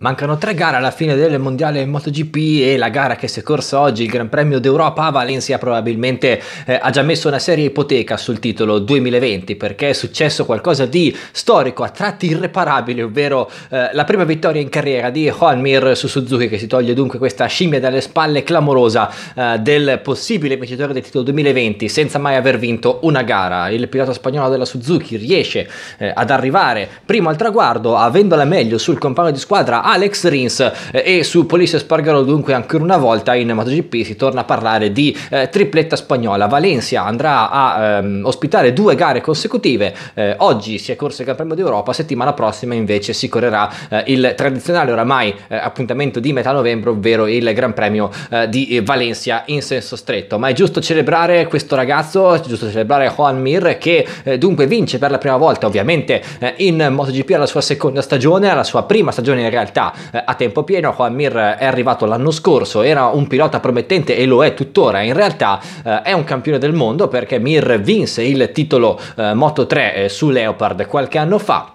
Mancano tre gare alla fine del mondiale MotoGP e la gara che si è corsa oggi, il Gran Premio d'Europa a Valencia, probabilmente eh, ha già messo una seria ipoteca sul titolo 2020 perché è successo qualcosa di storico, a tratti irreparabile, ovvero eh, la prima vittoria in carriera di Juanmir su Suzuki che si toglie dunque questa scimmia dalle spalle clamorosa eh, del possibile vincitore del titolo 2020 senza mai aver vinto una gara. Il pilota spagnolo della Suzuki riesce eh, ad arrivare primo al traguardo avendola meglio sul compagno di squadra Alex Rins eh, e su Police Espargaro dunque ancora una volta in MotoGP si torna a parlare di eh, tripletta spagnola. Valencia andrà a ehm, ospitare due gare consecutive, eh, oggi si è corso il Gran Premio d'Europa, settimana prossima invece si correrà eh, il tradizionale oramai eh, appuntamento di metà novembre, ovvero il Gran Premio eh, di Valencia in senso stretto. Ma è giusto celebrare questo ragazzo, è giusto celebrare Juan Mir che dunque vince per la prima volta ovviamente in MotoGP alla sua seconda stagione, alla sua prima stagione in realtà realtà eh, a tempo pieno Juan Mir eh, è arrivato l'anno scorso, era un pilota promettente e lo è tuttora, in realtà eh, è un campione del mondo perché Mir vinse il titolo Moto 3 su Leopard qualche anno fa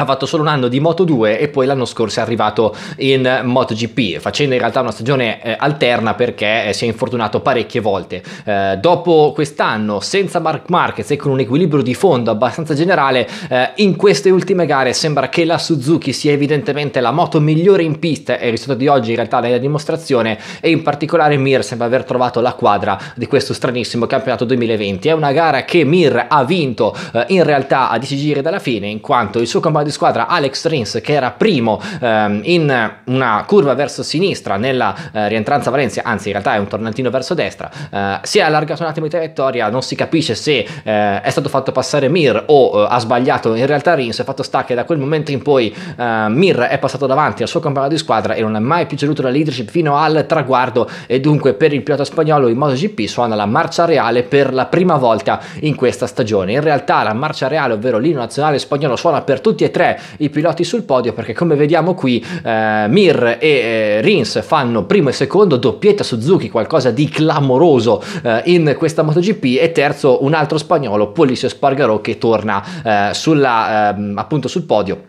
ha fatto solo un anno di Moto 2 e poi l'anno scorso è arrivato in MotoGP, facendo in realtà una stagione eh, alterna perché eh, si è infortunato parecchie volte. Eh, dopo quest'anno, senza Mark Marquez e con un equilibrio di fondo abbastanza generale, eh, in queste ultime gare sembra che la Suzuki sia evidentemente la moto migliore in pista e il risultato di oggi in realtà è la dimostrazione e in particolare Mir sembra aver trovato la quadra di questo stranissimo campionato 2020. È una gara che Mir ha vinto eh, in realtà a 10 giri dalla fine in quanto il suo compagno di squadra Alex Rins che era primo ehm, in una curva verso sinistra nella eh, rientranza Valencia, anzi in realtà è un tornantino verso destra, eh, si è allargato un attimo di traiettoria, non si capisce se eh, è stato fatto passare Mir o eh, ha sbagliato in realtà Rins, è fatto sta che da quel momento in poi eh, Mir è passato davanti al suo compagno di squadra e non è mai più ceduto la leadership fino al traguardo e dunque per il pilota spagnolo in MotoGP suona la marcia reale per la prima volta in questa stagione. In realtà la marcia reale, ovvero l'inno nazionale spagnolo, suona per tutti e tre tre i piloti sul podio perché come vediamo qui eh, Mir e eh, Rins fanno primo e secondo, doppietta Suzuki, qualcosa di clamoroso eh, in questa MotoGP e terzo un altro spagnolo, Polissio Spargaro che torna eh, sulla, ehm, appunto sul podio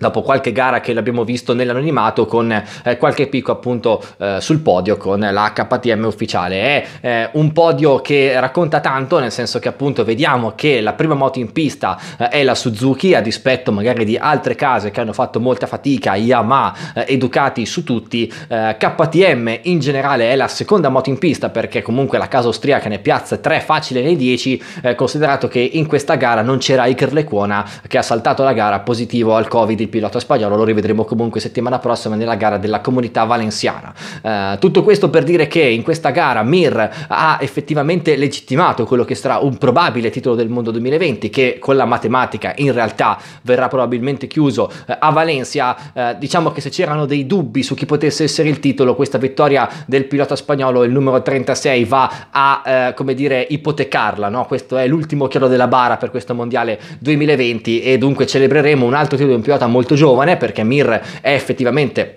dopo qualche gara che l'abbiamo visto nell'anonimato con eh, qualche picco appunto eh, sul podio con la KTM ufficiale è eh, un podio che racconta tanto nel senso che appunto vediamo che la prima moto in pista eh, è la Suzuki a dispetto magari di altre case che hanno fatto molta fatica Yamaha e eh, Ducati su tutti eh, KTM in generale è la seconda moto in pista perché comunque la casa austriaca ne piazza 3 facile nei 10 considerato che in questa gara non c'era Iker Lecuona che ha saltato la gara positivo al covid 19 pilota spagnolo, lo rivedremo comunque settimana prossima nella gara della comunità valenziana. Eh, tutto questo per dire che in questa gara Mir ha effettivamente legittimato quello che sarà un probabile titolo del mondo 2020 che con la matematica in realtà verrà probabilmente chiuso eh, a Valencia. Eh, diciamo che se c'erano dei dubbi su chi potesse essere il titolo, questa vittoria del pilota spagnolo, il numero 36, va a eh, come dire ipotecarla. No? Questo è l'ultimo chiodo della bara per questo mondiale 2020 e dunque celebreremo un altro titolo di un pilota molto molto giovane perché Mir è effettivamente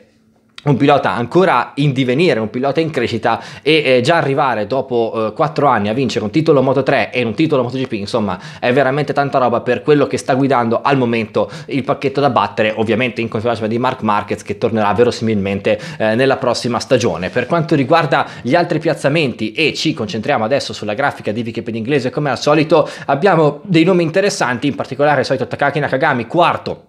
un pilota ancora in divenire, un pilota in crescita e eh, già arrivare dopo eh, anni a vincere un titolo Moto 3 e un titolo MotoGP, insomma, è veramente tanta roba per quello che sta guidando al momento il pacchetto da battere, ovviamente in conferenza di Mark Marquez che tornerà verosimilmente eh, nella prossima stagione. Per quanto riguarda gli altri piazzamenti e ci concentriamo adesso sulla grafica di Wikipedia inglese come al solito, abbiamo dei nomi interessanti, in particolare il solito Takaki Nakagami, quarto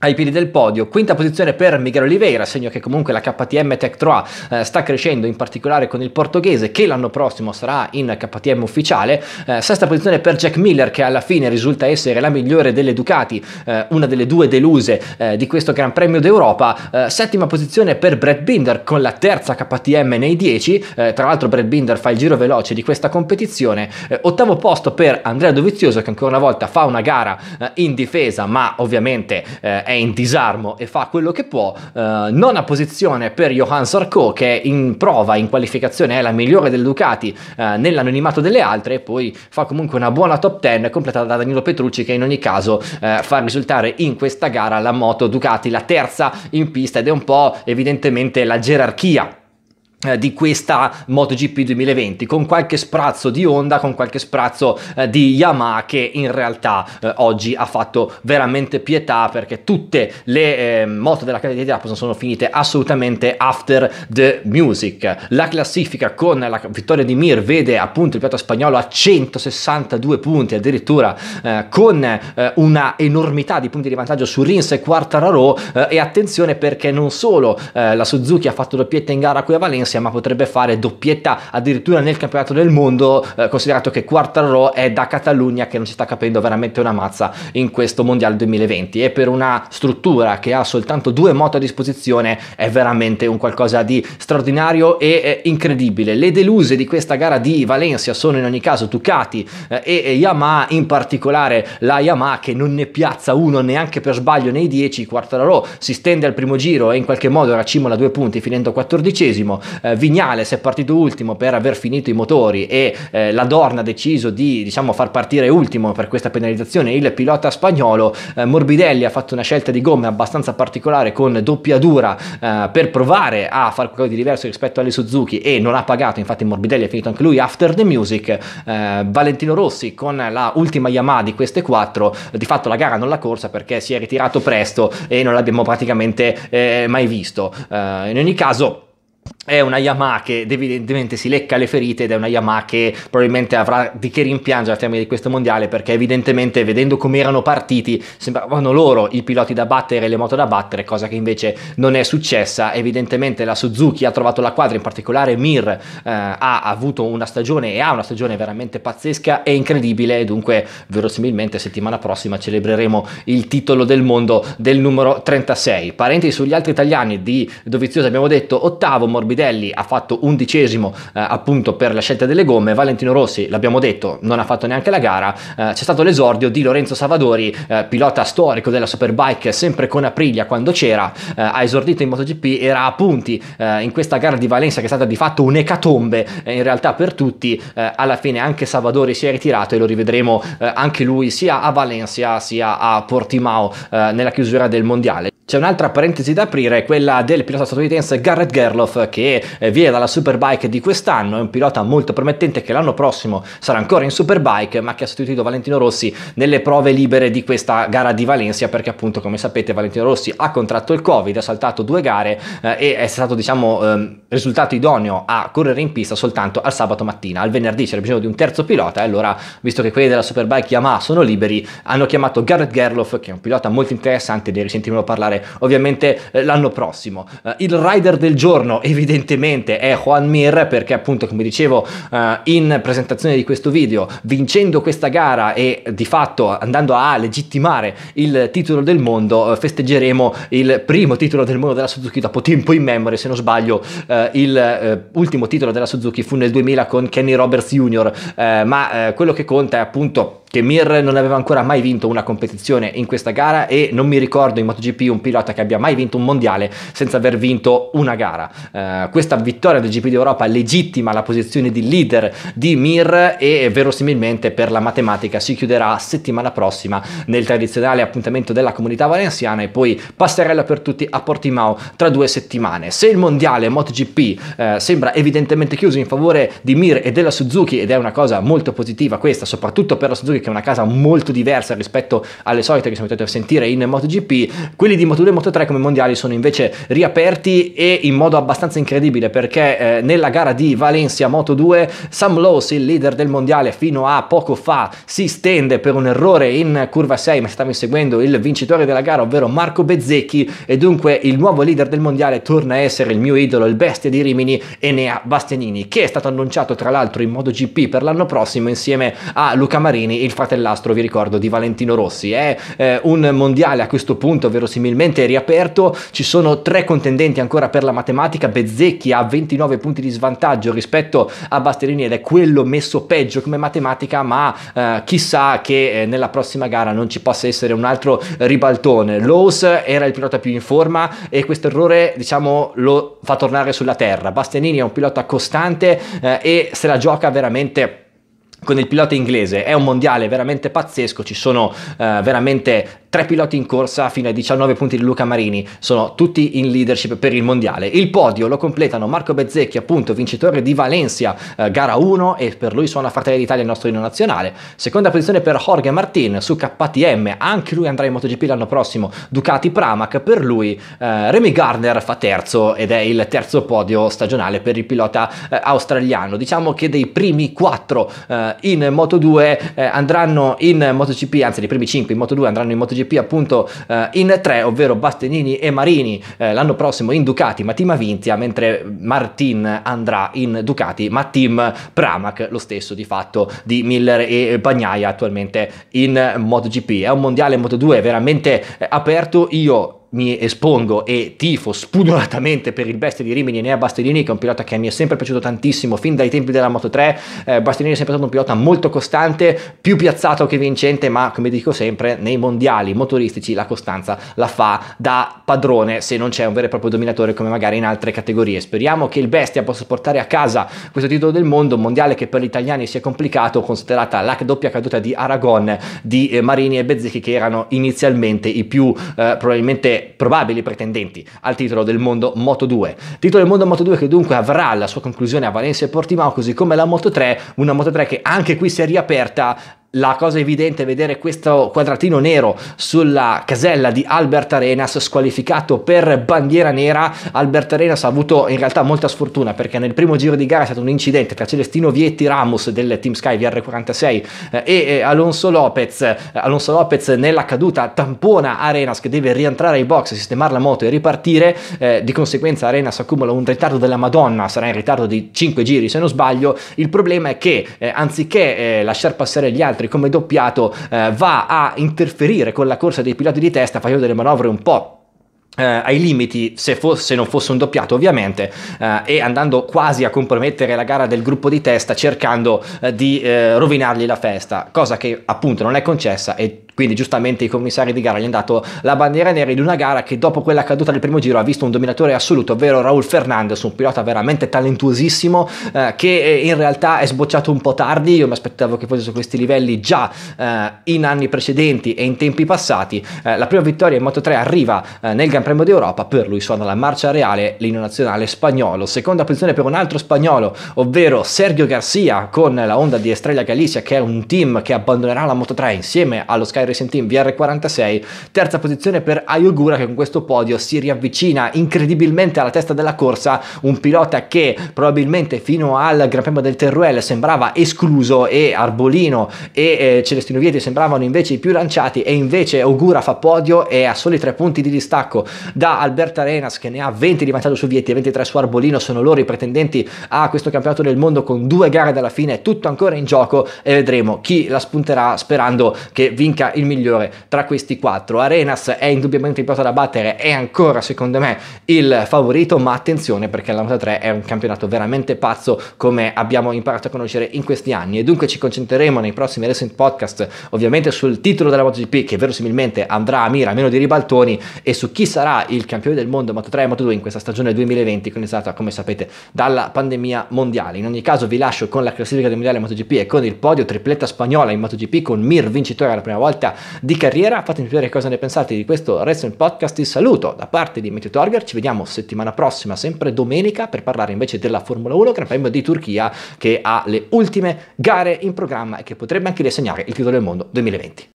ai piedi del podio, quinta posizione per Miguel Oliveira, segno che comunque la KTM Tech 3 eh, sta crescendo, in particolare con il portoghese che l'anno prossimo sarà in KTM ufficiale, eh, sesta posizione per Jack Miller che alla fine risulta essere la migliore delle Ducati, eh, una delle due deluse eh, di questo Gran Premio d'Europa, eh, settima posizione per Brad Binder con la terza KTM nei 10, eh, tra l'altro Brad Binder fa il giro veloce di questa competizione, ottavo posto per Andrea Dovizioso che ancora una volta fa una gara in difesa ma ovviamente è in disarmo e fa quello che può, eh, nona posizione per Johan Sarko che in prova, in qualificazione è la migliore del Ducati eh, nell'anonimato delle altre e poi fa comunque una buona top 10 completata da Danilo Petrucci che in ogni caso eh, fa risultare in questa gara la moto Ducati la terza in pista ed è un po' evidentemente la gerarchia eh, di questa MotoGP 2020 con qualche sprazzo di Honda con qualche sprazzo eh, di Yamaha che in realtà eh, oggi ha fatto veramente pietà perché tutte le eh, moto della catena di Appleton sono finite assolutamente after the music la classifica con la vittoria di Mir vede appunto il piatto spagnolo a 162 punti addirittura eh, con eh, una enormità di punti di vantaggio su Rins e Quartararo e attenzione perché non solo la Suzuki ha fatto doppietta in gara qui a Valencia Garcia, ma potrebbe fare doppietta addirittura nel campionato del mondo, eh, considerato che Quartararo è da Catalunya che non si sta capendo veramente una mazza in questo Mondiale 2020 e per una struttura che ha soltanto due moto a disposizione è veramente un qualcosa di straordinario e eh, incredibile. Le deluse di questa gara di Valencia sono in ogni caso Ducati eh, e Yamaha in particolare la Yamaha che non ne piazza uno neanche per sbaglio nei 10, Quartararo si stende al primo giro e in qualche modo raccimola due punti finendo quattordicesimo, eh, Vignales è partito ultimo per aver finito i motori e eh, la Dorna ha deciso di diciamo, far partire ultimo per questa penalizzazione il pilota spagnolo, eh, Morbidelli ha fatto una scelta di gomme abbastanza particolare con doppia doppiatura eh, per provare a fare qualcosa di diverso rispetto alle Suzuki e non ha pagato, infatti Morbidelli è finito anche lui after the music, eh, Valentino Rossi con la ultima Yamaha di queste quattro, di fatto la gara non l'ha corsa perché si è ritirato presto e non l'abbiamo praticamente eh, mai visto. in ogni caso è una Yamaha che evidentemente si lecca le ferite ed è una Yamaha che probabilmente avrà di che rimpiangere a termine di questo mondiale perché evidentemente vedendo come erano partiti sembravano loro i piloti da battere e le moto da battere cosa che invece non è successa evidentemente la Suzuki ha trovato la quadra in particolare Mir eh, ha avuto una stagione e ha una stagione veramente pazzesca e incredibile dunque verosimilmente settimana prossima celebreremo il titolo del mondo del numero 36 parenti sugli altri italiani di Dovizioso abbiamo detto ottavo Morbidelli ha fatto undicesimo eh, appunto per la scelta delle gomme, Valentino Rossi, l'abbiamo detto, non ha fatto neanche la gara, eh, c'è stato l'esordio di Lorenzo Savadori, eh, pilota storico della Superbike, sempre con Aprilia quando c'era, eh, ha esordito in MotoGP, era a punti eh, in questa gara di Valencia che è stata di fatto un'ecatombe eh, in realtà per tutti, alla fine anche Savadori si è ritirato e lo rivedremo anche lui sia a Valencia sia a Portimao nella chiusura del mondiale. C'è un'altra parentesi da aprire, quella del pilota statunitense Garrett Gerloff che eh, viene dalla Superbike di quest'anno, è un pilota molto promettente che l'anno prossimo sarà ancora in Superbike ma che ha sostituito Valentino Rossi nelle prove libere di questa gara di Valencia perché appunto come sapete Valentino Rossi ha contratto il Covid, ha saltato due gare eh, e è stato diciamo eh, risultato idoneo a correre in pista soltanto al sabato mattina, al venerdì c'era bisogno di un terzo pilota e allora visto che quelli della Superbike Yamaha sono liberi hanno chiamato Garrett Gerloff che è un pilota molto interessante, ne risentiremo parlare fare ovviamente eh, l'anno prossimo. Eh, il rider del giorno evidentemente è Juan Mir perché appunto come dicevo eh, in presentazione di questo video vincendo questa gara e di fatto andando a legittimare il titolo del mondo eh, festeggeremo il primo titolo del mondo della Suzuki dopo tempo in memoria se non sbaglio eh, il ultimo titolo della Suzuki fu nel 2000 con Kenny Roberts Jr. ma quello che conta è appunto che Mir non aveva ancora mai vinto una competizione in questa gara e non mi ricordo in MotoGP un pilota che abbia mai vinto un mondiale senza aver vinto una gara. Eh, questa vittoria del GP d'Europa legittima la posizione di leader di Mir e verosimilmente per la matematica si chiuderà settimana prossima nel tradizionale appuntamento della comunità valenziana e poi passerella per tutti a Portimao tra due settimane. Se il mondiale MotoGP eh, sembra evidentemente chiuso in favore di Mir e della Suzuki ed è una cosa molto positiva questa, soprattutto per la Suzuki Ring, che è una casa molto diversa rispetto alle solite che siamo abituati a sentire in MotoGP, quelli di Moto2 e Moto3 come mondiali sono invece riaperti e in modo abbastanza incredibile perché eh, nella gara di Valencia Moto2 Sam Lowes, il leader del mondiale fino a poco fa, si stende per un errore in curva 6 ma stava inseguendo il vincitore della gara ovvero Marco Bezzecchi e dunque il nuovo leader del mondiale torna a essere il mio idolo, il bestia di Rimini Enea Bastianini che è stato annunciato tra l'altro in MotoGP per l'anno prossimo insieme a Luca Marini il fratellastro, vi ricordo, di Valentino Rossi. È eh, un mondiale a questo punto verosimilmente riaperto, ci sono tre contendenti ancora per la matematica, Bezzecchi ha 29 punti di svantaggio rispetto a Bastianini ed è quello messo peggio come matematica, ma eh, chissà che eh, nella prossima gara non ci possa essere un altro ribaltone. Lowe's era il pilota più in forma e questo errore diciamo lo fa tornare sulla terra. Bastianini è un pilota costante eh, e se la gioca veramente con il pilota inglese. È un mondiale veramente pazzesco, ci sono eh, veramente tre piloti in corsa fino ai 19 punti di Luca Marini, sono tutti in leadership per il mondiale. Il podio lo completano Marco Bezzecchi, appunto vincitore di Valencia, eh, gara 1 e per lui suona Fratelli d'Italia il nostro inno nazionale. Seconda posizione per Jorge Martin su KTM, anche lui andrà in MotoGP l'anno prossimo, Ducati Pramac, per lui eh, Remy Gardner fa terzo ed è il terzo podio stagionale per il pilota eh, australiano. Diciamo che dei primi 4 eh, in Moto2 eh, andranno in MotoGP, anzi dei primi 5 in Moto2 andranno in MotoGP MotoGP appunto eh, in tre, ovvero Bastianini e Marini eh, l'anno prossimo in Ducati, ma Team Avintia, mentre Martin andrà in Ducati, ma Team Pramac, lo stesso di fatto di Miller e Bagnaia attualmente in MotoGP. È un mondiale Moto2 veramente eh, aperto, io mi espongo e tifo spudoratamente per il Bestia di Rimini Enea Bastianini che è un pilota che mi è sempre piaciuto tantissimo fin dai tempi della Moto3 eh, Bastianini è sempre stato un pilota molto costante più piazzato che vincente ma come dico sempre nei mondiali motoristici la costanza la fa da padrone se non c'è un vero e proprio dominatore come magari in altre categorie speriamo che il Bestia possa portare a casa questo titolo del mondo un mondiale che per gli italiani sia complicato considerata la doppia caduta di Aragon di eh, Marini e Bezzichi che erano inizialmente i più eh, probabilmente probabili pretendenti al titolo del mondo Moto 2. Titolo del mondo Moto 2 che dunque avrà la sua conclusione a Valencia e Portimao, così come la Moto 3, una Moto 3 che anche qui si è riaperta la cosa evidente è vedere questo quadratino nero sulla casella di Albert Arenas squalificato per bandiera nera. Albert Arenas ha avuto in realtà molta sfortuna perché nel primo giro di gara è stato un incidente tra Celestino Vietti Ramos del Team Sky VR46 eh, e eh, Alonso Lopez. Eh, Alonso Lopez nella caduta tampona Arenas che deve rientrare ai box, sistemare la moto e ripartire. Eh, di conseguenza Arenas accumula un ritardo della Madonna, sarà in ritardo di 5 giri se non sbaglio. Il problema è che eh, anziché lasciar passare gli altri altri come doppiato eh, va a interferire con la corsa dei piloti di testa facendo delle manovre un po' eh, ai limiti, se, fosse, se, non fosse un doppiato ovviamente, eh, e andando quasi a compromettere la gara del gruppo di testa cercando eh, di eh, rovinargli la festa, cosa che appunto non è concessa e quindi giustamente i commissari di gara gli hanno dato la bandiera nera in una gara che dopo quella caduta del primo giro ha visto un dominatore assoluto, ovvero Raul Fernandez, un pilota veramente talentuosissimo eh, che eh, in realtà è sbocciato un po' tardi, io mi aspettavo che fosse su questi livelli già in anni precedenti e in tempi passati, la prima vittoria in Moto3 arriva nel Gran Premio d'Europa, per lui suona la marcia reale, l'inno nazionale spagnolo. Seconda posizione per un altro spagnolo, ovvero Sergio Garcia con la Honda di Estrella Galicia, che è un team che abbandonerà la Moto3 insieme allo Sky Racing Team VR46. Terza posizione per Ayogura che con questo podio si riavvicina incredibilmente alla testa della corsa, un pilota che probabilmente fino al Gran Premio del Teruel sembrava escluso e Arbolino e eh, Celestino Vieti sembravano invece i più lanciati e invece Ogura fa podio e a soli tre punti di distacco da Alberto Arenas che ne ha 20 di vantaggio su Vietti e 23 su Arbolino, sono loro i pretendenti a questo campionato del mondo con due gare dalla fine, è tutto ancora in gioco e vedremo chi la spunterà sperando che vinca il migliore tra questi quattro. Arenas è indubbiamente il pilota da battere, è ancora secondo me il favorito, ma attenzione perché la Moto 3 è un campionato veramente pazzo come abbiamo imparato a conoscere in questi anni e dunque ci concentreremo nei prossimi recent podcast ovviamente sul titolo della MotoGP che verosimilmente andrà a mira meno di ribaltoni e su chi sa sarà il campione del mondo Moto 3 e Moto 2 in questa stagione 2020 condensata come sapete dalla pandemia mondiale. In ogni caso vi lascio con la classifica del mondiale MotoGP e con il podio tripletta spagnola in MotoGP con Mir vincitore la prima volta di carriera. Fatemi sapere cosa ne pensate di questo Racing Podcast. Il saluto da parte di Matthew Torger, ci vediamo settimana prossima sempre domenica per parlare invece della Formula 1 Gran Premio di Turchia che ha le ultime gare in programma e che potrebbe anche riassegnare il titolo del mondo 2020.